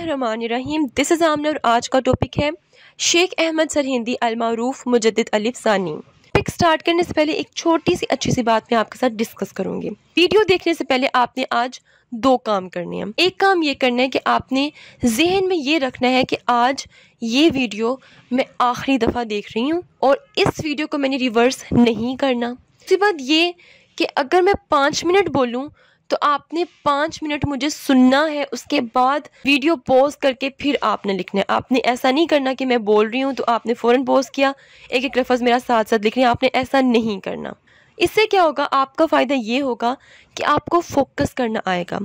Rahim this is आमना और आज का टॉपिक है शेख अहमद सरहिंदी अलमारूफ मुजद अलिफ सानी टॉपिक स्टार्ट करने से पहले एक छोटी सी अच्छी सी बात मैं आपके साथ डिस्कस करूंगी वीडियो देखने से पहले आपने आज दो काम करने हैं एक काम ये करना है कि आपने जहन में ये रखना है कि आज ये वीडियो मैं आखिरी दफ़ा देख रही हूँ और इस वीडियो को मैंने रिवर्स नहीं करना उसके बाद ये कि अगर मैं पाँच मिनट बोलूँ तो आपने पाँच मिनट मुझे सुनना है उसके बाद वीडियो पॉज करके फिर आपने लिखना है आपने ऐसा नहीं करना कि मैं बोल रही हूँ तो आपने फ़ौरन पॉज किया एक एक लफ्ज़ मेरा साथ साथ लिख रहे हैं आपने ऐसा नहीं करना इससे क्या होगा आपका फ़ायदा ये होगा कि आपको फोकस करना आएगा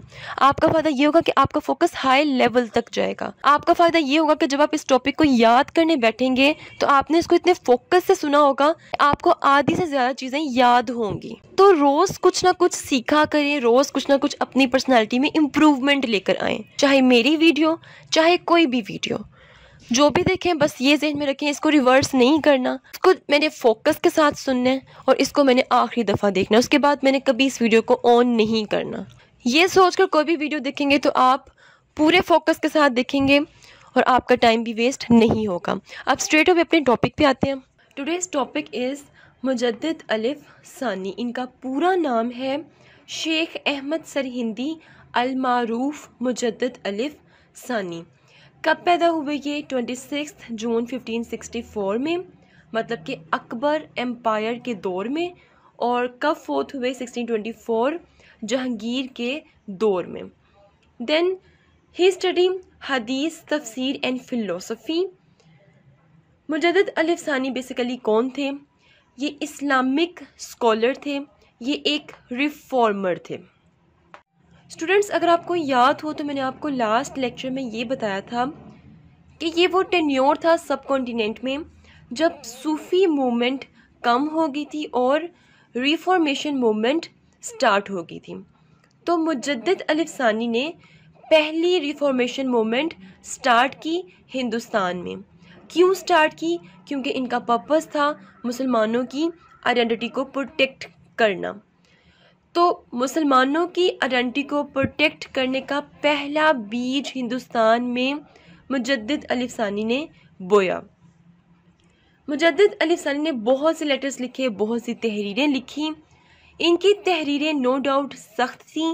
आपका फ़ायदा ये होगा कि आपका फोकस हाई लेवल तक जाएगा आपका फ़ायदा ये होगा कि जब आप इस टॉपिक को याद करने बैठेंगे तो आपने इसको इतने फोकस से सुना होगा आपको आधी से ज़्यादा चीज़ें याद होंगी तो रोज़ कुछ ना कुछ सीखा करें रोज़ कुछ ना कुछ अपनी पर्सनैलिटी में इम्प्रूवमेंट लेकर आएँ चाहे मेरी वीडियो चाहे कोई भी वीडियो जो भी देखें बस ये जहन में रखें इसको रिवर्स नहीं करना इसको मैंने फोकस के साथ सुनना है और इसको मैंने आखिरी दफ़ा देखना उसके बाद मैंने कभी इस वीडियो को ऑन नहीं करना ये सोच कर कोई भी वीडियो देखेंगे तो आप पूरे फोकस के साथ देखेंगे और आपका टाइम भी वेस्ट नहीं होगा आप स्ट्रेट ऑफ अपने टॉपिक पे आते हैं टुडेज़ टॉपिक इज़ मुजद अलिफ सानी इनका पूरा नाम है शेख अहमद सरहिंदी अलमारूफ मुजद अलिफ सानी कब पैदा हुए ये twenty six June fifteen sixty four में मतलब कि अकबर एम्पायर के दौर में और कब फोर्थ हुए सिक्सटीन ट्वेंटी फोर जहांगीर के दौर में देन ही स्टडी हदीस तफसीर and philosophy Mujaddid Alfsani basically कौन थे ये इस्लामिक स्कॉलर थे ये एक रिफॉर्मर थे स्टूडेंट्स अगर आपको याद हो तो मैंने आपको लास्ट लेक्चर में ये बताया था कि ये वो टेन्योर था सब कॉन्टीनेंट में जब सूफ़ी मोमेंट कम हो गई थी और रिफॉर्मेशन मोमेंट स्टार्ट हो गई थी तो मुजद अलिफ सानी ने पहली रिफॉर्मेशन मोमेंट स्टार्ट की हिंदुस्तान में क्यों स्टार्ट की क्योंकि इनका पर्पज़ था मुसलमानों की आइडेंटिटी को प्रोटेक्ट करना तो मुसलमानों की आइडेंटी को प्रोटेक्ट करने का पहला बीज हिंदुस्तान में मुजद्दद अली सानी ने बोया मुजद्दद अली सानी ने बहुत से लेटर्स लिखे बहुत सी तहरीरें लिखी इनकी तहरीरें नो डाउट सख्त थी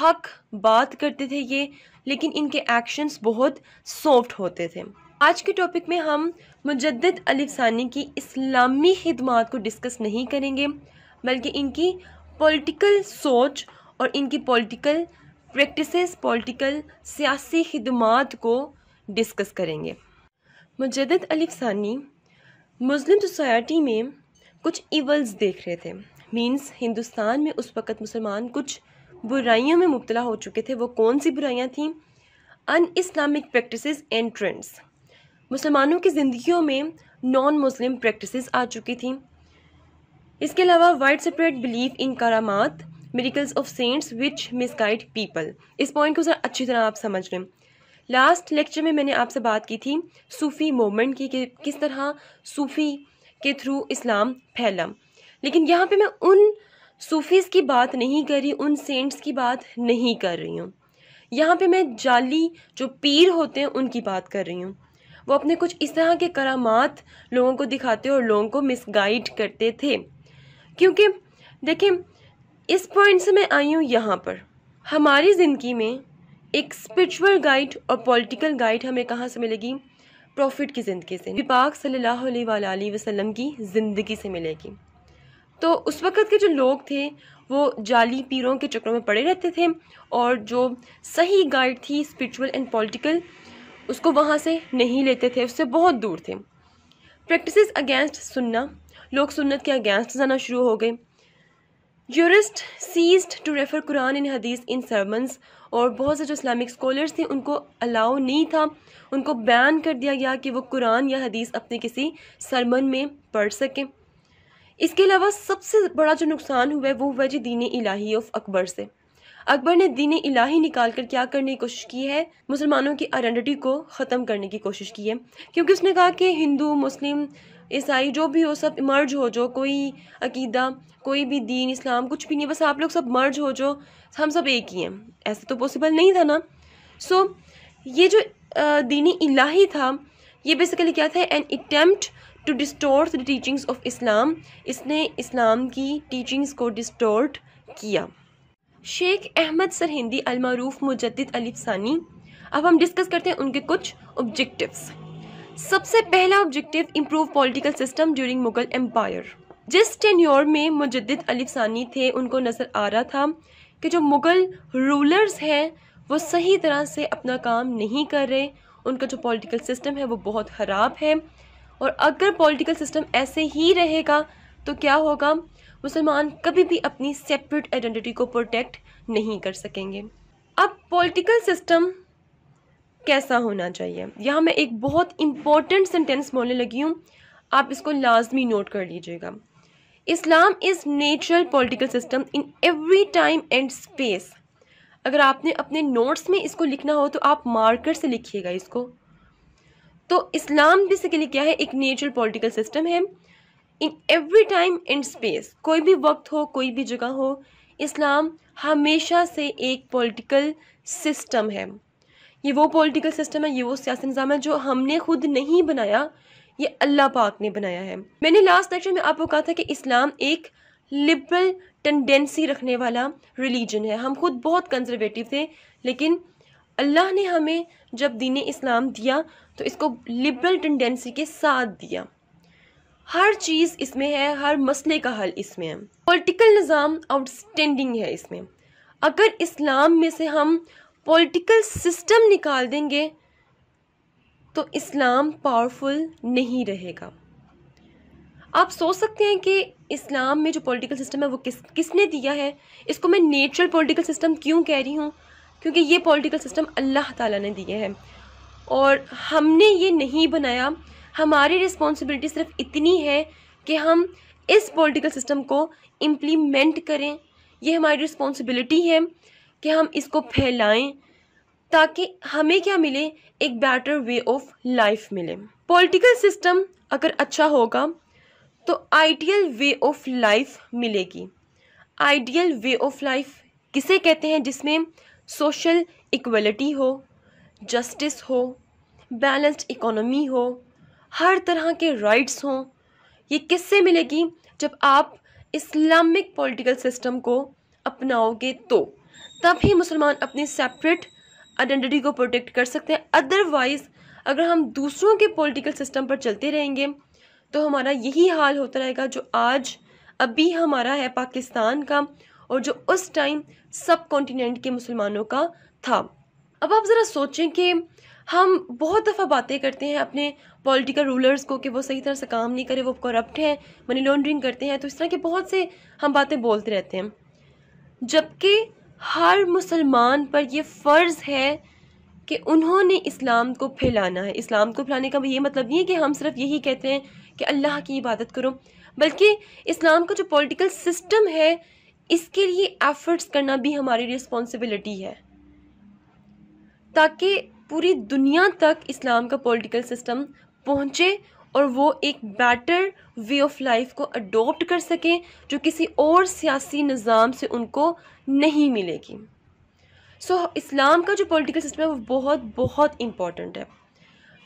हक बात करते थे ये लेकिन इनके एक्शंस बहुत सॉफ्ट होते थे आज के टॉपिक में हम मुजद अली सानी की इस्लामी खदमात को डिस्कस नहीं करेंगे बल्कि इनकी पॉलिटिकल सोच और इनकी पॉलिटिकल प्रैक्टिसेस पॉलिटिकल सियासी खदमात को डिस्कस करेंगे मुजद अली सानी मुस्लिम सोसाइटी में कुछ इवल्स देख रहे थे मींस हिंदुस्तान में उस वक़्त मुसलमान कुछ बुराइयों में मुबला हो चुके थे वो कौन सी बुराइयाँ थीं un Islamic practice and trends मुसलमानों की ज़िंदगियों में नॉन मुस्लिम प्रैक्टिस आ चुकी थीं इसके अलावा वाइड सेपरेट बिलीव इन करामात miracles of saints which misguide people इस पॉइंट को सर अच्छी तरह आप समझ लें लास्ट लेक्चर में मैंने आपसे बात की थी सूफ़ी मोमेंट की कि किस तरह सूफ़ी के थ्रू इस्लाम फैला लेकिन यहाँ पे मैं उन सूफ़ीज़ की बात नहीं कर रही उन सेंट्स की बात नहीं कर रही हूँ यहाँ पे मैं जाली जो पीर होते हैं उनकी बात कर रही हूँ वो अपने कुछ इस तरह के करामात लोगों को दिखाते और लोगों को मिसगाइड करते थे क्योंकि देखिए इस पॉइंट से मैं आई हूँ यहाँ पर हमारी ज़िंदगी में एक स्पिरिचुअल गाइड और पॉलिटिकल गाइड हमें कहाँ से मिलेगी प्रॉफिट की ज़िंदगी से विपाक सल्ला वसलम की ज़िंदगी से मिलेगी तो उस वक़्त के जो लोग थे वो जाली पीरों के चक्रों में पड़े रहते थे और जो सही गाइड थी स्पिरिचुअल एंड पॉलिटिकल उसको वहाँ से नहीं लेते थे उससे बहुत दूर थे प्रैक्टिस अगेंस्ट सुनना लोग सुन्नत के अगेंस्ट जाना शुरू हो गए जूरिस्ट सीज्ड टू रेफ़र कुरान इन हदीस इन सरमन्स और बहुत से जो इस्लामिक स्कॉलर्स थे उनको अलाउ नहीं था उनको बैन कर दिया गया कि वो कुरान या हदीस अपने किसी सरमन में पढ़ सकें इसके अलावा सबसे बड़ा जो नुकसान हुआ है वो हुआ जी दीन इलाही ऑफ अकबर से अकबर ने दीन इलाही निकाल कर क्या करने की कोशिश की है मुसलमानों की आइडेंटिटी को ख़त्म करने की कोशिश की है क्योंकि उसने कहा कि हिंदू मुस्लिम ईसाई जो भी हो सब मर्ज हो जो कोई अकीदा कोई भी दीन इस्लाम कुछ भी नहीं बस आप लोग सब मर्ज हो जो हम सब एक ही हैं ऐसा तो पॉसिबल नहीं था ना सो so, ये जो दीनी इलाही था ये बेसिकली क्या था an attempt to distort the teachings of Islam इसने इस्लाम की टीचिंग्स को डिस्टोर्ट किया शेख अहमद सरहिंदी अलमारूफ मुजद सानी अब हम डिस्कस करते हैं उनके कुछ ऑब्जेक्टिव्स सबसे पहला objective improve political system during Mughal empire जिस टेन्योर में मुजद अलिफ सानी थे उनको नज़र आ रहा था कि जो मुग़ल रूलर्स हैं वो सही तरह से अपना काम नहीं कर रहे उनका जो पॉलिटिकल सिस्टम है वो बहुत ख़राब है और अगर पॉलिटिकल सिस्टम ऐसे ही रहेगा तो क्या होगा मुसलमान कभी भी अपनी सेपरेट आइडेंटिटी को प्रोटेक्ट नहीं कर सकेंगे अब पॉलिटिकल सिस्टम कैसा होना चाहिए यहाँ मैं एक बहुत इंपॉर्टेंट सेंटेंस बोलने लगी हूँ आप इसको लाजमी नोट कर लीजिएगा Islam is natural political system in every time and space अगर आपने अपने नोट्स में इसको लिखना हो तो आप मार्कर से लिखिएगा इसको तो इस्लाम बेसिकली क्या है एक नेचुरल पॉलिटिकल सिस्टम है in every time and space कोई भी वक्त हो कोई भी जगह हो इस्लाम हमेशा से एक पॉलिटिकल सिस्टम है ये वो पॉलिटिकल सिस्टम है ये वो सियासी निज़ाम है जो हमने खुद नहीं बनाया ये अल्लाह पाक ने बनाया है मैंने लास्ट लेक्चर में आपको कहा था कि इस्लाम एक लिबरल टेंडेंसी रखने वाला रिलीजन है हम खुद बहुत कंजर्वेटिव थे लेकिन अल्लाह ने हमें जब दीन इस्लाम दिया तो इसको लिबरल टेंडेंसी के साथ दिया हर चीज़ इसमें है हर मसले का हल इसमें है पॉलिटिकल निज़ाम आउटस्टैंडिंग है इसमें अगर इस्लाम में से हम पॉलिटिकल सिस्टम निकाल देंगे तो इस्लाम पावरफुल नहीं रहेगा आप सोच सकते हैं कि इस्लाम में जो पॉलिटिकल सिस्टम है वो किस किसने दिया है इसको मैं नेचुरल पॉलिटिकल सिस्टम क्यों कह रही हूँ क्योंकि ये पॉलिटिकल सिस्टम अल्लाह ताला ने दिए है और हमने ये नहीं बनाया हमारी रिस्पॉन्सिबिलिटी सिर्फ इतनी है कि हम इस पॉलिटिकल सिस्टम को इम्प्लीमेंट करें ये हमारी रिस्पॉन्सिबिलिटी है कि हम इसको फैलाएं ताकि हमें क्या मिले एक बेटर वे ऑफ लाइफ मिले पॉलिटिकल सिस्टम अगर अच्छा होगा तो आइडियल वे ऑफ लाइफ मिलेगी आइडियल वे ऑफ लाइफ किसे कहते हैं जिसमें सोशल इक्वलिटी हो जस्टिस हो बैलेंस्ड इकोनॉमी हो हर तरह के राइट्स हों ये किससे मिलेगी जब आप इस्लामिक पॉलिटिकल सिस्टम को अपनाओगे तो तब ही मुसलमान अपनी सेपरेट आइडेंटिटी को प्रोटेक्ट कर सकते हैं अदरवाइज अगर हम दूसरों के पॉलिटिकल सिस्टम पर चलते रहेंगे तो हमारा यही हाल होता रहेगा जो आज अभी हमारा है पाकिस्तान का और जो उस टाइम सब कॉन्टीनेंट के मुसलमानों का था अब आप ज़रा सोचें कि हम बहुत दफ़ा बातें करते हैं अपने पॉलिटिकल रूलर्स को कि वो सही तरह से काम नहीं करे वो करप्ट हैं मनी लॉन्ड्रिंग करते हैं तो इस तरह के बहुत से हम बातें बोलते रहते हैं जबकि हर मुसलमान पर यह फ़र्ज़ है कि उन्होंने इस्लाम को फैलाना है इस्लाम को फैलाने का ये मतलब नहीं है कि हम सिर्फ यही कहते हैं कि अल्लाह की इबादत करो बल्कि इस्लाम का जो पॉलिटिकल सिस्टम है इसके लिए एफ़र्ट्स करना भी हमारी रिस्पॉन्सिबिलिटी है ताकि पूरी दुनिया तक इस्लाम का पॉलिटिकल सिस्टम पहुँचे और वो एक बेटर वे ऑफ लाइफ को अडोप्ट कर सकें जो किसी और सियासी निज़ाम से उनको नहीं मिलेगी सो so, इस्लाम का जो पॉलिटिकल सिस्टम है वो बहुत बहुत इम्पॉर्टेंट है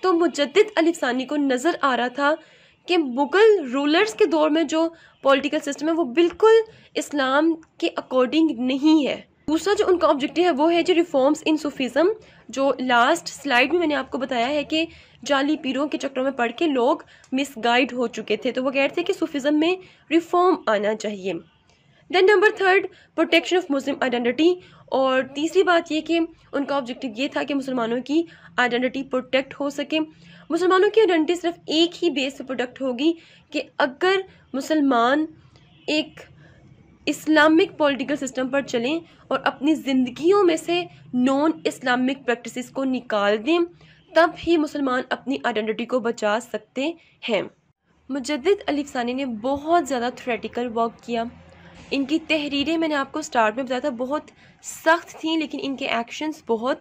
तो मुजद अलिफसानी को नज़र आ रहा था कि मुग़ल रूलर्स के दौर में जो पॉलिटिकल सिस्टम है वो बिल्कुल इस्लाम के अकॉर्डिंग नहीं है दूसरा जो उनका ऑब्जेक्टिव है वो है जो रिफॉर्म्स इन सूफीज़म जो लास्ट स्लाइड में मैंने आपको बताया है कि जाली पीरों के चक्रों में पढ़ के लोग मिसगाइड हो चुके थे तो वो कह रहे थे कि सूफिज़म में रिफॉर्म आना चाहिए then number third protection of Muslim identity और तीसरी बात ये कि उनका ऑब्जेक्टिव ये था कि मुसलमानों की आइडेंटिटी प्रोटेक्ट हो सके मुसलमानों की आइडेंटिटी सिर्फ एक ही बेस पर प्रोटेक्ट होगी कि अगर मुसलमान एक इस्लामिक पॉलिटिकल सिस्टम पर चलें और अपनी ज़िंदगियों में से नॉन इस्लामिक प्रैक्टिसेस को निकाल दें तब ही मुसलमान अपनी आइडेंटिटी को बचा सकते हैं मुजद अलीफ सानी ने बहुत ज़्यादा थ्रेटिकल वर्क किया इनकी तहरीरें मैंने आपको स्टार्ट में बताया था बहुत सख्त थी लेकिन इनके एक्शंस बहुत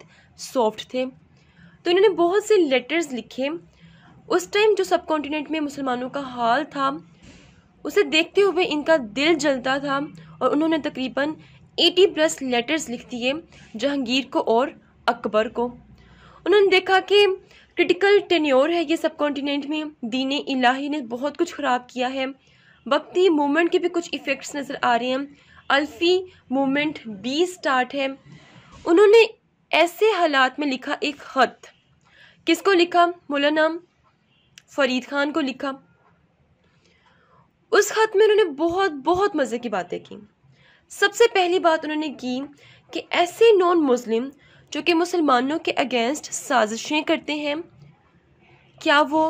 सॉफ्ट थे तो इन्होंने बहुत से लेटर्स लिखे उस टाइम जो सब कॉन्टीनेंट में मुसलमानों का हाल था उसे देखते हुए इनका दिल जलता था और उन्होंने तकरीबन 80 प्लस लेटर्स लिख दिए जहांगीर को और अकबर को उन्होंने देखा कि क्रिटिकल टेन्योर है ये सब कॉन्टीनेंट में दीन इलाही ने बहुत कुछ ख़राब किया है वक्ती मूवमेंट के भी कुछ इफ़ेक्ट्स नज़र आ रहे हैं अल्फ़ी मूवमेंट बी स्टार्ट है उन्होंने ऐसे हालात में लिखा एक ख़त किसको लिखा मौलाना फरीद खान को लिखा उस ख़त में उन्होंने बहुत बहुत मज़े की बातें की सबसे पहली बात उन्होंने की कि ऐसे नॉन मुस्लिम जो कि मुसलमानों के अगेंस्ट साजिशें करते हैं क्या वो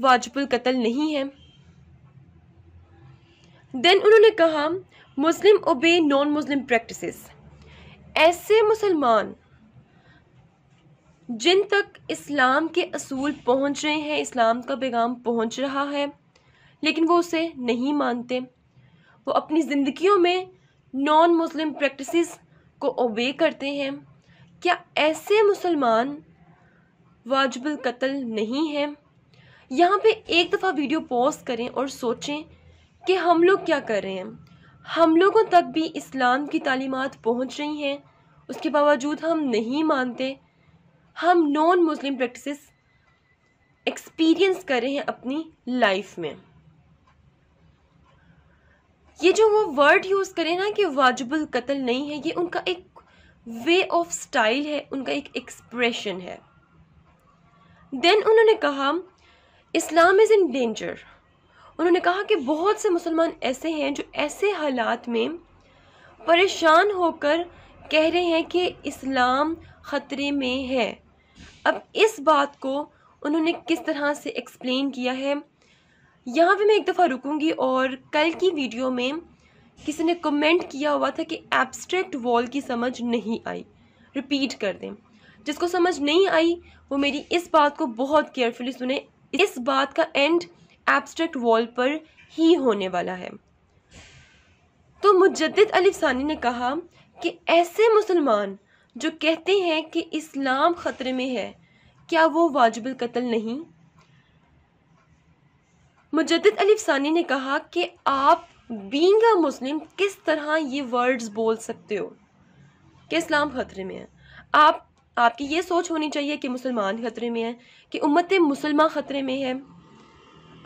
वाजबुल कत्ल नहीं है देन उन्होंने कहा मुस्लिम ओबे नॉन मुस्लिम प्रैक्टिसेस ऐसे मुसलमान जिन तक इस्लाम के असूल पहुंच रहे हैं इस्लाम का पैगाम पहुंच रहा है लेकिन वो उसे नहीं मानते वो अपनी ज़िंदगियों में नॉन मुस्लिम प्रैक्टिसेस को ओबे करते हैं क्या ऐसे मुसलमान वाजबल कत्ल नहीं हैं यहाँ पे एक दफ़ा वीडियो पॉज करें और सोचें कि हम लोग क्या कर रहे हैं हम लोगों तक भी इस्लाम की तालीमत पहुँच रही हैं उसके बावजूद हम नहीं मानते हम नॉन मुस्लिम प्रैक्टिसेस एक्सपीरियंस कर रहे हैं अपनी लाइफ में ये जो वो वर्ड यूज़ करें ना कि वाजिबल कत्ल नहीं है ये उनका एक वे ऑफ स्टाइल है उनका एक एक्सप्रेशन है देन उन्होंने कहा इस्लाम इज़ इन डेंजर उन्होंने कहा कि बहुत से मुसलमान ऐसे हैं जो ऐसे हालात में परेशान होकर कह रहे हैं कि इस्लाम ख़तरे में है अब इस बात को उन्होंने किस तरह से एक्सप्लेन किया है यहाँ पे मैं एक दफ़ा रुकूंगी और कल की वीडियो में किसी ने कमेंट किया हुआ था कि एब्स्ट्रैक्ट वॉल की समझ नहीं आई रिपीट कर दें जिसको समझ नहीं आई वो मेरी इस बात को बहुत केयरफुली सुने इस बात का एंड एब्स्ट्रैक्ट वॉल पर ही होने वाला है तो मुजद अलिफ सानी ने कहा कि ऐसे मुसलमान जो कहते हैं कि इस्लाम ख़तरे में है क्या वो वाजिबल कत्ल नहीं मुजद अलीफसानी सानी ने कहा कि आप बींग मुस्लिम किस तरह ये वर्ड्स बोल सकते हो कि इस्लाम ख़तरे में है आप आपकी ये सोच होनी चाहिए कि मुसलमान ख़तरे में है कि उम्मत मुसलमान ख़तरे में है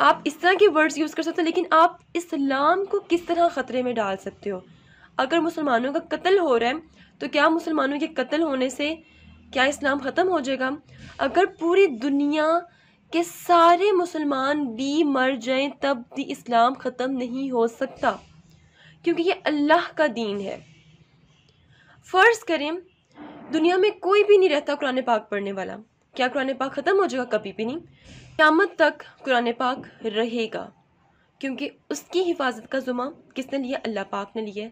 आप इस तरह के वर्ड्स यूज़ कर सकते हो लेकिन आप इस्लाम को किस तरह ख़तरे में डाल सकते हो अगर मुसलमानों का कत्ल हो रहा है तो क्या मुसलमानों के कत्ल होने से क्या इस्लाम ख़त्म हो जाएगा अगर पूरी दुनिया कि सारे मुसलमान भी मर जाएं तब भी इस्लाम ख़त्म नहीं हो सकता क्योंकि ये अल्लाह का दीन है फ़र्ज़ करें दुनिया में कोई भी नहीं रहता कुरान पाक पढ़ने वाला क्या कुरान पाक ख़त्म हो जाएगा कभी भी नहीं क्यामत तक कुरान पाक रहेगा क्योंकि उसकी हिफाजत का जुम्मा किसने लिया अल्लाह पाक ने लिया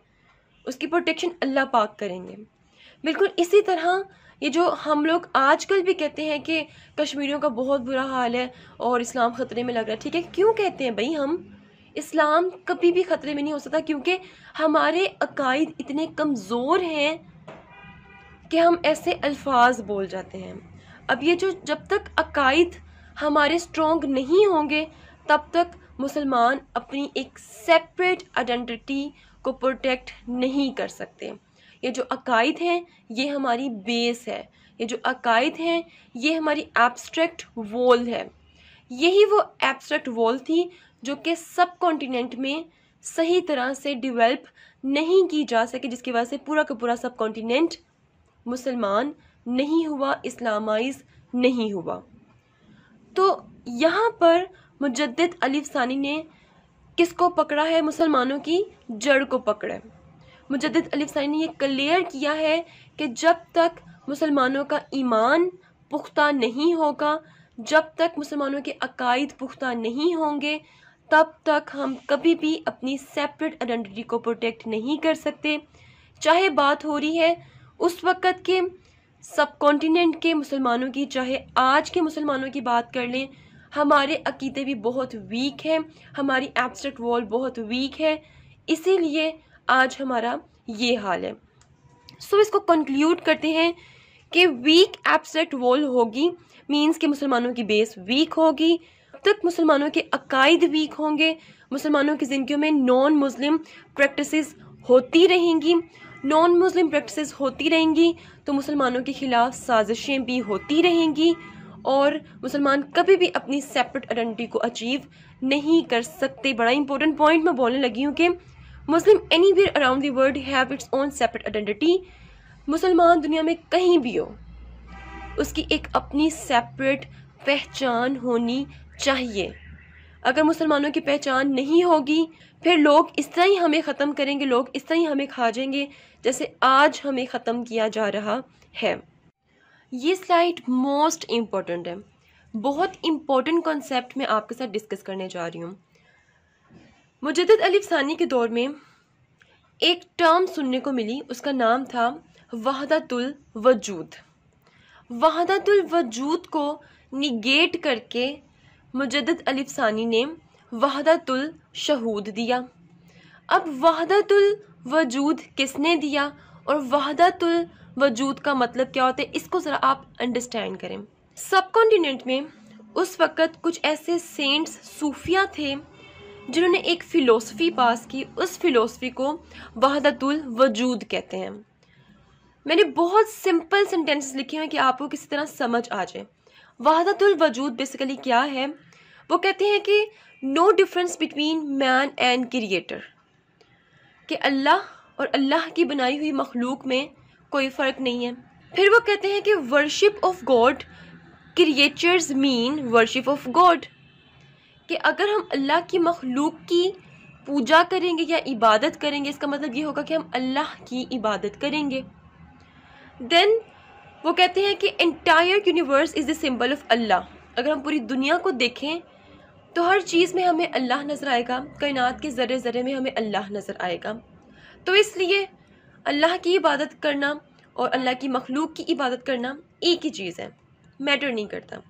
उसकी प्रोटेक्शन अल्लाह पाक करेंगे बिल्कुल इसी तरह ये जो हम लोग आजकल भी कहते हैं कि कश्मीरियों का बहुत बुरा हाल है और इस्लाम ख़तरे में लग रहा है ठीक है क्यों कहते हैं भाई हम इस्लाम कभी भी ख़तरे में नहीं हो सकता क्योंकि हमारे अकायद इतने कमज़ोर हैं कि हम ऐसे अल्फाज बोल जाते हैं अब ये जो जब तक अकायद हमारे स्ट्रॉन्ग नहीं होंगे तब तक मुसलमान अपनी एक सेपरेट आइडेंटिटी को प्रोटेक्ट नहीं कर सकते ये जो अकायद हैं ये हमारी बेस है ये जो अकायद हैं ये हमारी एब्स्ट्रैक्ट वॉल है यही वो एब्स्ट्रैक्ट वॉल थी जो कि सब कॉन्टीनेंट में सही तरह से डिवेल्प नहीं की जा सके जिसकी वजह से पूरा का पूरा सब कॉन्टीनेंट मुसलमान नहीं हुआ इस्लामाइज नहीं हुआ तो यहाँ पर मुजद्दद अलीफ सानी ने किसको पकड़ा है मुसलमानों की जड़ को पकड़ा है मुजद अली सारी ने यह क्लियर किया है कि जब तक मुसलमानों का ईमान पुख्ता नहीं होगा जब तक मुसलमानों के अकायद पुख्ता नहीं होंगे तब तक हम कभी भी अपनी सेपरेट आइडेंटिटी को प्रोटेक्ट नहीं कर सकते चाहे बात हो रही है उस वक़्त के सब कॉन्टीनेंट के मुसलमानों की चाहे आज के मुसलमानों की बात कर लें हमारे अकीदे भी बहुत वीक हैं हमारी एब्स्ट्रैक्ट वॉल बहुत वीक है इसीलिए आज हमारा ये हाल है सो so, इसको कंक्लूड करते हैं कि वीक एबसेट वोल होगी मींस के मुसलमानों की बेस वीक होगी तक मुसलमानों के अकायद वीक होंगे मुसलमानों की ज़िंदगी में नॉन मुस्लिम प्रैक्टिसेस होती रहेंगी नॉन मुस्लिम प्रैक्टिसेस होती रहेंगी तो मुसलमानों के ख़िलाफ़ साजिशें भी होती रहेंगी और मुसलमान कभी भी अपनी सेपरेट आइडेंटिटी को अचीव नहीं कर सकते बड़ा इंपॉर्टेंट पॉइंट मैं बोलने लगी हूँ कि Muslim anywhere around the world have its own separate identity मुसलमान दुनिया में कहीं भी हो उसकी एक अपनी सेपरेट पहचान होनी चाहिए अगर मुसलमानों की पहचान नहीं होगी फिर लोग इस तरह ही हमें ख़त्म करेंगे लोग इस तरह ही हमें खा जाएंगे जैसे आज हमें ख़त्म किया जा रहा है ये स्लाइड मोस्ट इम्पॉर्टेंट है बहुत इम्पॉर्टेंट कॉन्सेप्ट मैं आपके साथ डिस्कस करने जा रही हूँ मुजद अली सानी के दौर में एक टर्म सुनने को मिली उसका नाम था वहदतुल वजूद वहदतुल वजूद को निगेट करके मुजद अली सानी ने वहदतुल शहूद दिया अब वहदतुल वजूद किसने दिया और वहदतुल वजूद का मतलब क्या होता है इसको ज़रा आप अंडरस्टैंड करें सब कॉन्टीनेंट में उस वक़्त कुछ ऐसे सेंट्स सूफिया थे जिन्होंने एक फ़िलोसफी पास की उस फ़िलोसफी को वहदतुल वजूद कहते हैं मैंने बहुत सिंपल सेंटेंसेस लिखे हैं कि आपको किसी तरह समझ आ जाए वहदतुल वजूद बेसिकली क्या है वो कहते हैं कि no difference between man and creator कि अल्लाह और अल्लाह की बनाई हुई मखलूक में कोई फ़र्क नहीं है फिर वो कहते हैं कि worship of God creatures mean worship of God कि अगर हम अल्लाह की मखलूक की पूजा करेंगे या इबादत करेंगे इसका मतलब ये होगा कि हम अल्लाह की इबादत करेंगे देन वो कहते हैं कि entire universe is the symbol of Allah अगर हम पूरी दुनिया को देखें तो हर चीज़ में हमें अल्लाह नज़र आएगा कायनात के ज़र्रे ज़र्रे में हमें अल्लाह नज़र आएगा तो इसलिए अल्लाह की इबादत करना और अल्लाह की मखलूक की इबादत करना एक ही चीज़ है मैटर नहीं करता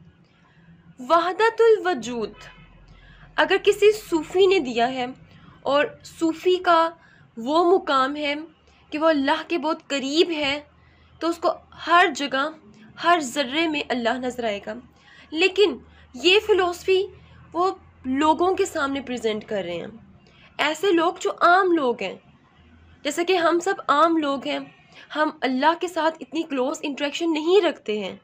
वाहदतुल वजूद अगर किसी सूफ़ी ने दिया है और सूफ़ी का वो मुकाम है कि वो अल्लाह के बहुत करीब है तो उसको हर जगह हर ज़र्रे में अल्लाह नज़र आएगा लेकिन ये फ़िलोसफ़ी वो लोगों के सामने प्रेजेंट कर रहे हैं ऐसे लोग जो आम लोग हैं जैसे कि हम सब आम लोग हैं हम अल्लाह के साथ इतनी क्लोज इंट्रैक्शन नहीं रखते हैं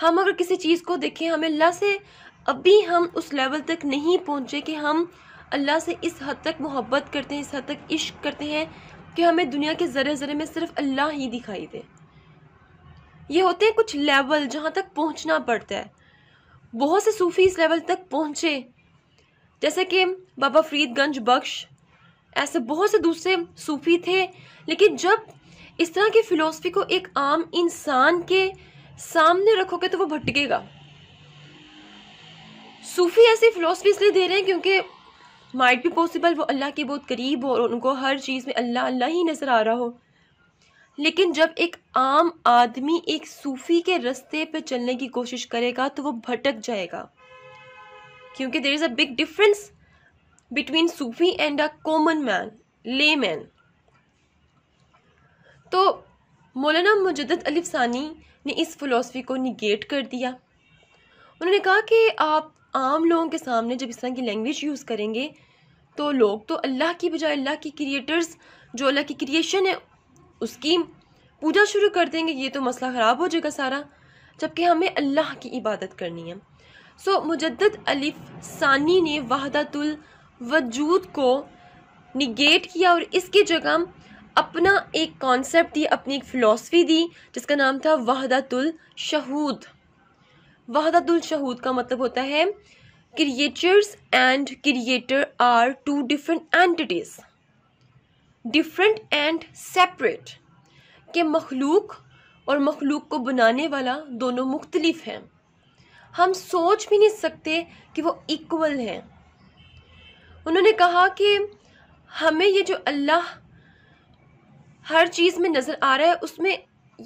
हम अगर किसी चीज़ को देखें हमें अल्लाह से अभी हम उस लेवल तक नहीं पहुँचे कि हम अल्लाह से इस हद तक मोहब्बत करते हैं इस हद तक इश्क करते हैं कि हमें दुनिया के ज़र ज़रे में सिर्फ अल्लाह ही दिखाई दे ये होते हैं कुछ लेवल जहाँ तक पहुँचना पड़ता है बहुत से सूफ़ी इस लेवल तक पहुँचे जैसे कि बाबा फरीदगंज बख्श ऐसे बहुत से दूसरे सूफ़ी थे लेकिन जब इस तरह की फ़िलोसफी को एक आम इंसान के सामने रखोगे तो वो भटकेगा सूफ़ी ऐसी फ़िलासफ़ी इसलिए दे रहे हैं क्योंकि माइट भी पॉसिबल वो अल्लाह के बहुत करीब हो और उनको हर चीज़ में अल्लाह अल्लाह ही नज़र आ रहा हो लेकिन जब एक आम आदमी एक सूफ़ी के रस्ते पर चलने की कोशिश करेगा तो वो भटक जाएगा क्योंकि there is a big difference between Sufi and a common man layman तो मौलाना मुजदत अलिफ सानी ने इस फ़िलासफ़ी को निगेट कर दिया उन्होंने कहा कि आप आम लोगों के सामने जब इस तरह की लैंग्वेज यूज़ करेंगे तो लोग तो अल्लाह की बजाय अल्लाह की क्रिएटर्स जो अल्लाह की क्रिएशन है उसकी पूजा शुरू कर देंगे ये तो मसला ख़राब हो जाएगा सारा जबकि हमें अल्लाह की इबादत करनी है सो मुजद अलिफ सानी ने वहदतुल वजूद को निगेट किया और इसकी जगह अपना एक कॉन्सेप्ट दिया अपनी एक फ़िलासफ़ी दी जिसका नाम था वहदतुल शहूद वहदतुल शहूद का मतलब होता है creatures and creator are two different entities different and separate के मखलूक और मखलूक को बनाने वाला दोनों मुख्तलिफ हैं हम सोच भी नहीं सकते कि वो इक्वल हैं उन्होंने कहा कि हमें ये जो अल्लाह हर चीज़ में नज़र आ रहा है उसमें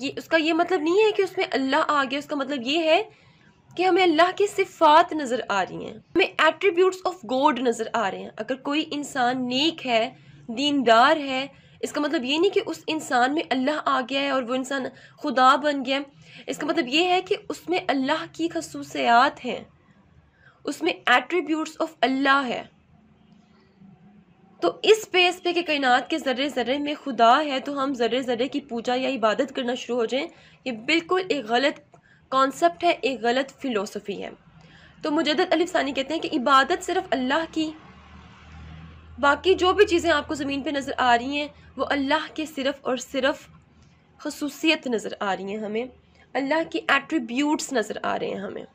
ये उसका ये मतलब नहीं है कि उसमें अल्लाह आ गया उसका मतलब ये है कि हमें अल्लाह की सिफात नज़र आ रही हैं हमें एट्रीब्यूट्स ऑफ गॉड नज़र आ रहे हैं अगर कोई इंसान नेक है दीनदार है इसका मतलब ये नहीं कि उस इंसान में अल्लाह आ गया है और वो इंसान खुदा बन गया है इसका मतलब ये है कि उसमें अल्लाह की खसूसियात हैं उसमें एट्रीब्यूट्स ऑफ अल्लाह है तो इस पेस पे के कायनात के ज़र्रे ज़र्रे में खुदा है तो हम ज़र्रे ज़र्रे की पूजा या इबादत करना शुरू हो जाएं ये बिल्कुल एक गलत कॉन्सेप्ट है एक गलत फ़िलोसफी है तो मुजदत अलिफ सानी कहते हैं कि इबादत सिर्फ अल्लाह की बाकी जो भी चीज़ें आपको ज़मीन पे नज़र आ रही हैं वो अल्लाह के सिर्फ़ और सिर्फ खसूसियत नज़र आ रही हैं हमें अल्लाह के एट्रीब्यूट्स नज़र आ रहे हैं हमें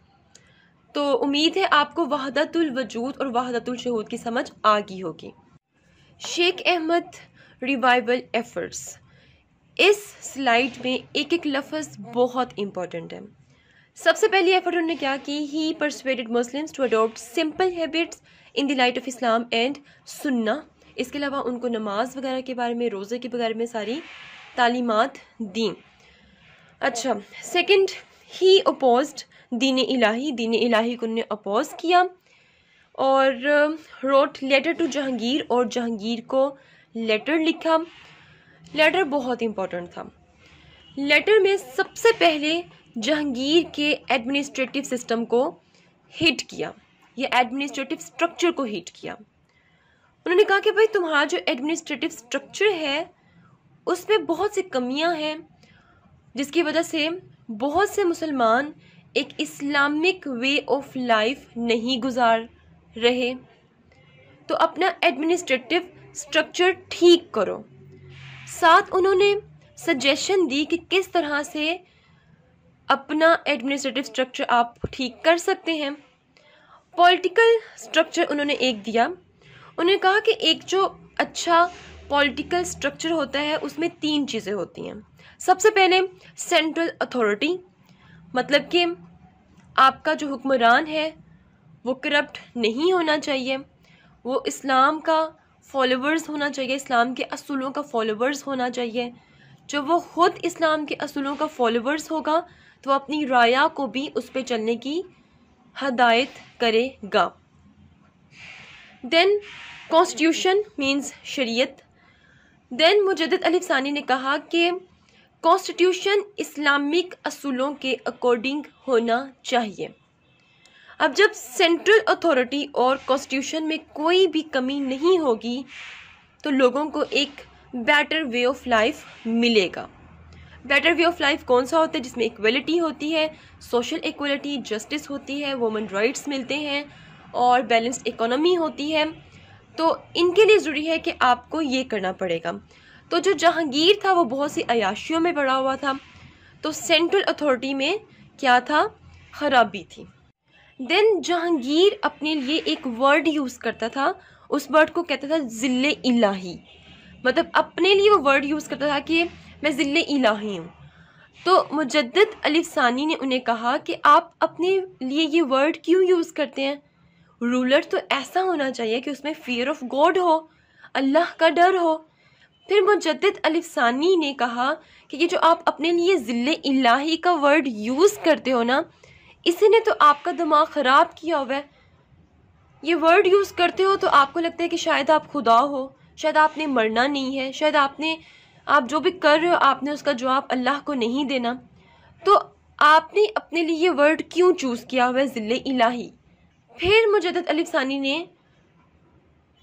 तो उम्मीद है आपको वहदतुलवजूद और वहदतुलशहूद की समझ आ गई होगी शेख अहमद रिवाइवल एफ़र्ट्स इस स्लाइड में एक एक लफ्ज़ बहुत इम्पॉर्टेंट है सबसे पहली एफर्ट उन्होंने क्या की he persuaded Muslims to adopt simple habits in the light of Islam and Sunnah इसके अलावा उनको नमाज वगैरह के बारे में रोज़े के बारे में सारी तालीमत दी अच्छा सेकंड ही अपोज दीन इलाही दीन इलाही को उन्होंने अपोज किया और रोट लेटर टू जहांगीर और जहांगीर को लेटर लिखा लेटर बहुत इम्पोर्टेंट था लेटर में सबसे पहले जहांगीर के एडमिनिस्ट्रेटिव सिस्टम को हिट किया या एडमिनिस्ट्रेटिव स्ट्रक्चर को हिट किया उन्होंने कहा कि भाई तुम्हारा जो एडमिनिस्ट्रेटिव स्ट्रक्चर है उसमें बहुत सी कमियां हैं जिसकी वजह से बहुत से मुसलमान एक इस्लामिक वे ऑफ लाइफ नहीं गुजार रहे तो अपना एडमिनिस्ट्रेटिव स्ट्रक्चर ठीक करो साथ उन्होंने सजेशन दी कि किस तरह से अपना एडमिनिस्ट्रेटिव स्ट्रक्चर आप ठीक कर सकते हैं पॉलिटिकल स्ट्रक्चर उन्होंने एक दिया उन्होंने कहा कि एक जो अच्छा पॉलिटिकल स्ट्रक्चर होता है उसमें तीन चीज़ें होती हैं सबसे पहले सेंट्रल अथॉरिटी मतलब कि आपका जो हुक्मरान है वो करप्ट नहीं होना चाहिए वो इस्लाम का फॉलोअर्स होना चाहिए इस्लाम के असूलों का फॉलोअर्स होना चाहिए जब वो ख़ुद इस्लाम के असूलों का फॉलोअर्स होगा तो अपनी राया को भी उस पर चलने की हदायत करेगा then constitution means shariat then Mujaddid Ali Sani ने कहा कि कॉन्स्टिट्यूशन इस्लामिक असूलों के अकॉर्डिंग होना चाहिए अब जब सेंट्रल अथॉरिटी और कॉन्स्टिट्यूशन में कोई भी कमी नहीं होगी तो लोगों को एक बेटर वे ऑफ लाइफ मिलेगा बेटर वे ऑफ लाइफ कौन सा होता है जिसमें इक्वलिटी होती है सोशल इक्वलिटी जस्टिस होती है वोमन राइट्स मिलते हैं और बैलेंस्ड इकोनॉमी होती है तो इनके लिए ज़रूरी है कि आपको ये करना पड़ेगा तो जो जहांगीर था वो बहुत सी अयाशियों में पड़ा हुआ था तो सेंट्रल अथॉरिटी में क्या था खराबी थी देन जहांगीर अपने लिए एक वर्ड यूज़ करता था उस वर्ड को कहता था ज़िल्ले इलाही मतलब अपने लिए वो वर्ड यूज़ करता था कि मैं ज़िल इलाही हूँ तो मुजद अलिफ सानी ने उन्हें कहा कि आप अपने लिए ये वर्ड क्यों यूज़ करते हैं रूलर तो ऐसा होना चाहिए कि उसमें फियर ऑफ गॉड हो अल्लाह का डर हो फिर मुजद अलिफ सानी ने कहा कि ये जो आप अपने लिए ज़िल इलाही का वर्ड यूज़ करते हो ना इसी ने तो आपका दिमाग ख़राब किया हुआ है ये वर्ड यूज़ करते हो तो आपको लगता है कि शायद आप खुदा हो शायद आपने मरना नहीं है शायद आपने आप जो भी कर रहे हो आपने उसका जवाब अल्लाह को नहीं देना तो आपने अपने लिए ये वर्ड क्यों चूज़ किया हुआ है ज़िले इलाही फिर मुजद अली सानी ने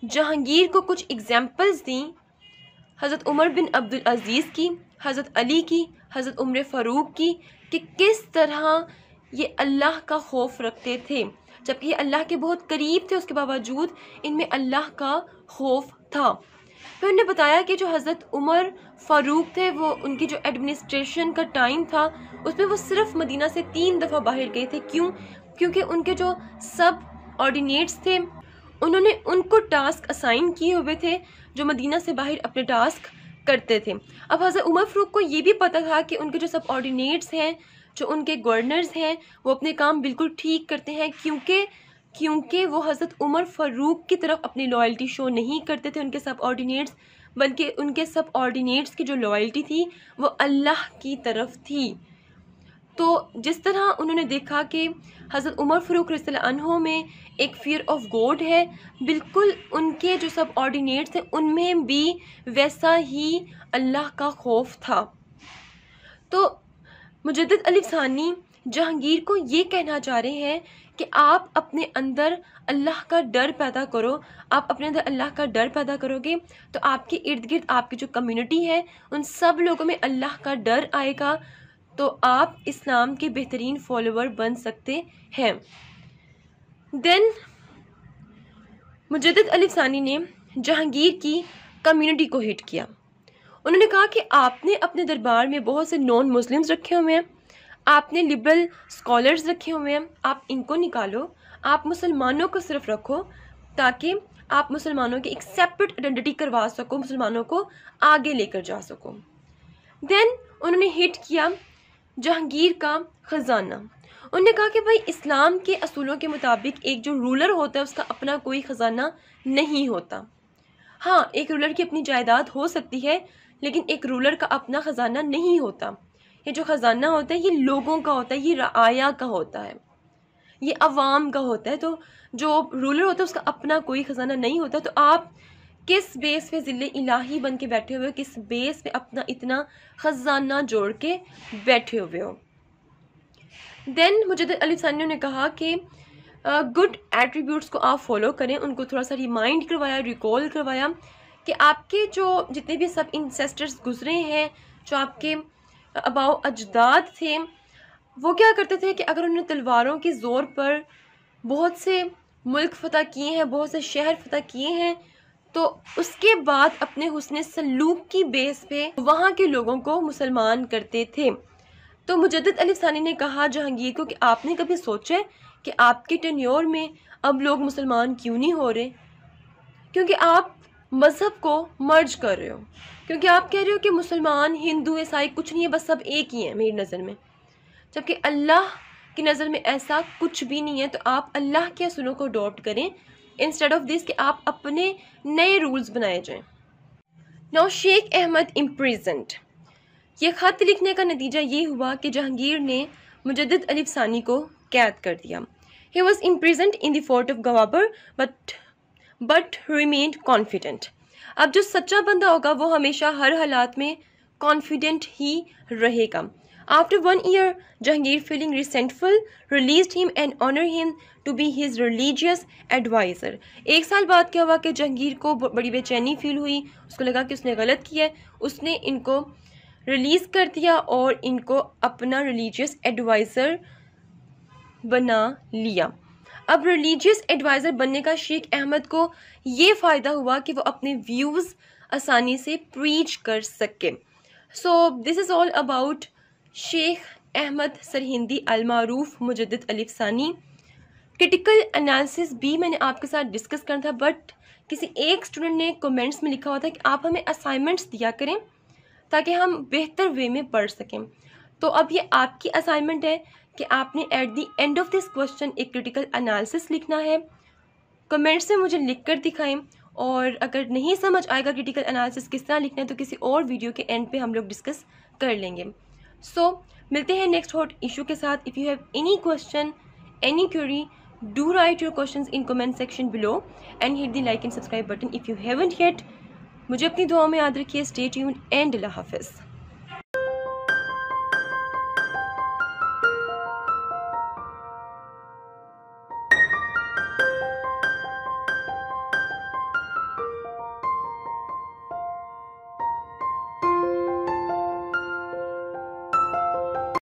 जहांगीर को कुछ एग्ज़ाम्पल्स दी हज़रत उमर बिन अब्दुल अज़ीज़ की हज़रत अली की हज़रत उम्र फ़ारूक की कि किस तरह ये अल्लाह का खौफ रखते थे जबकि ये अल्लाह के बहुत करीब थे उसके बावजूद इनमें अल्लाह का खौफ था फिर उन्हें बताया कि जो हज़रत उमर फ़ारूक थे वो उनकी जो एडमिनिस्ट्रेशन का टाइम था उसमें वो सिर्फ मदीना से तीन दफ़ा बाहर गए थे क्यों क्योंकि उनके जो सब ऑर्डिनेट्स थे उन्होंने उनको टास्क असाइन किए हुए थे जो मदीना से बाहर अपने टास्क करते थे अब हज़रत उमर फ़रूक को ये भी पता था कि उनके जो सब ऑर्डिनेट्स हैं जो उनके गवर्नर्स हैं वो अपने काम बिल्कुल ठीक करते हैं क्योंकि क्योंकि वो हज़रत उमर फ़ारूक की तरफ अपनी लॉयल्टी शो नहीं करते थे उनके सब ऑर्डिनेट्स बल्कि उनके सब ऑर्डिनेट्स की जो लॉयल्टी थी वो अल्लाह की तरफ थी तो जिस तरह उन्होंने देखा कि हज़रत उमर फ़रूक रसों में एक फियर ऑफ गॉड है बिल्कुल उनके जो सब ऑर्डिनेट्स हैं उनमें भी वैसा ही अल्लाह का खौफ था तो मुजद अली सानी जहांगीर को ये कहना चाह रहे हैं कि आप अपने अंदर अल्लाह का डर पैदा करो आप अपने अंदर अल्लाह का डर पैदा करोगे तो आपके इर्द गिर्द आपकी जो कम्युनिटी है उन सब लोगों में अल्लाह का डर आएगा तो आप इस्लाम के बेहतरीन फॉलोअर बन सकते हैं देन मुजद सानी ने जहांगीर की कम्युनिटी को हिट किया उन्होंने कहा कि आपने अपने दरबार में बहुत से नॉन मुस्लिम्स रखे हुए हैं आपने लिबरल स्कॉलर्स रखे हुए हैं आप इनको निकालो आप मुसलमानों को सिर्फ रखो ताकि आप मुसलमानों की एक सेपरेट आइडेंटिटी करवा सको मुसलमानों को आगे लेकर जा सको देन उन्होंने हिट किया जहांगीर का ख़जाना उन्होंने कहा कि भाई इस्लाम के असूलों के मुताबिक एक जो रूलर होता है उसका अपना कोई ख़जाना नहीं होता हाँ एक रूलर की अपनी जायदाद हो सकती है लेकिन एक रूलर का अपना ख़जाना नहीं होता ये जो ख़जाना होता है ये लोगों का होता है ये रया का होता है ये अवाम का होता है तो जो रूलर होता है उसका अपना कोई ख़जाना नहीं होता तो आप किस बेस पे ज़िले इलाही बन के बैठे हुए हो किस बेस पे अपना इतना ख़जाना जोड़ के बैठे हुए हो देन मुजद अली ने कहा कि गुड एट्रीब्यूट्स को आप फॉलो करें उनको थोड़ा सा रिमाइंड करवाया रिकॉल करवाया कि आपके जो जितने भी सब इंसेस्टर्स गुजरे हैं जो आपके अबाओ अजदाद थे वो क्या करते थे कि अगर उन्होंने तलवारों के ज़ोर पर बहुत से मुल्क फ़तह किए हैं बहुत से शहर फ़तह किए हैं तो उसके बाद अपने हुसन सलूक की बेस पे वहाँ के लोगों को मुसलमान करते थे तो मुजदत अली सानी ने कहा जहांगीर को कि आपने कभी सोचा कि आपके टन्योर में अब लोग मुसलमान क्यों नहीं हो रहे क्योंकि आप मज़हब को मर्ज कर रहे हो क्योंकि आप कह रहे हो कि मुसलमान हिंदू ईसाई कुछ नहीं है बस सब एक ही हैं मेरी नज़र में जबकि अल्लाह की नज़र में ऐसा कुछ भी नहीं है तो आप अल्लाह के असूलों को अडोप्ट करें इंस्टेड ऑफ दिस कि आप अपने नए रूल्स बनाए जाएं नौ शेख अहमद इम्प्रिजेंट ये ख़त लिखने का नतीजा ये हुआ कि जहांगीर ने मुजद अलिफ सानी को कैद कर दिया he was imprisoned in the fort of Gwalior but but remain confident अब जो सच्चा बंदा होगा वो हमेशा हर हालात में कॉन्फिडेंट ही रहेगा after one year Jahangir feeling resentful release him and honour him to be his religious adviser एक साल बाद क्या हुआ कि जहांगीर को बड़ी बेचैनी फील हुई उसको लगा कि उसने गलत किया है उसने इनको रिलीज़ कर दिया और इनको अपना रिलीजियस एडवाइज़र बना लिया अब रिलीजियस एडवाइज़र बनने का शेख अहमद को ये फ़ायदा हुआ कि वो अपने व्यूज़ आसानी से प्रीच कर सके so this is all about Sheikh Ahmad Sirhindi अलमारूफ मुजद अलिफसानी क्रिटिकल एनालिसिस भी मैंने आपके साथ डिस्कस करना था बट किसी एक स्टूडेंट ने कमेंट्स में लिखा हुआ था कि आप हमें असाइनमेंट्स दिया करें ताकि हम बेहतर वे में पढ़ सकें तो अब ये आपकी असाइनमेंट है कि आपने at the end of this question एक क्रिटिकल अनालिसिस लिखना है कमेंट से मुझे लिख कर दिखाएं और अगर नहीं समझ आएगा क्रिटिकल एनालिसिस किस तरह लिखना है तो किसी और वीडियो के एंड पे हम लोग डिस्कस कर लेंगे सो so, मिलते हैं नेक्स्ट हॉट इशू के साथ if you have any question any query do write your question in comment section below and hit the like and subscribe button if you haven't yet मुझे अपनी दुआओं में याद रखिए स्टेट यून एंड हाफिज़